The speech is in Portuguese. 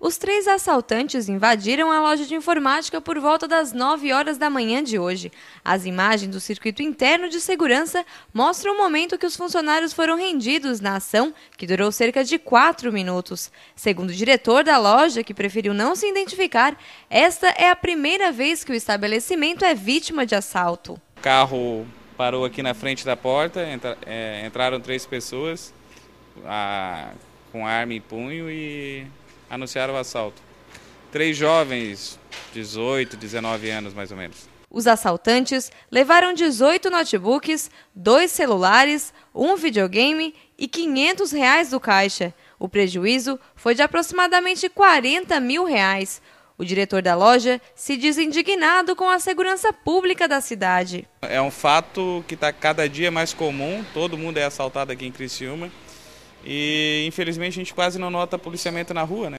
Os três assaltantes invadiram a loja de informática por volta das 9 horas da manhã de hoje. As imagens do circuito interno de segurança mostram o momento que os funcionários foram rendidos na ação, que durou cerca de 4 minutos. Segundo o diretor da loja, que preferiu não se identificar, esta é a primeira vez que o estabelecimento é vítima de assalto. O carro parou aqui na frente da porta, entra, é, entraram três pessoas a, com arma e punho e anunciaram o assalto. Três jovens, 18, 19 anos mais ou menos. Os assaltantes levaram 18 notebooks, dois celulares, um videogame e 500 reais do caixa. O prejuízo foi de aproximadamente 40 mil reais. O diretor da loja se diz indignado com a segurança pública da cidade. É um fato que está cada dia mais comum, todo mundo é assaltado aqui em Criciúma. E infelizmente a gente quase não nota policiamento na rua, né?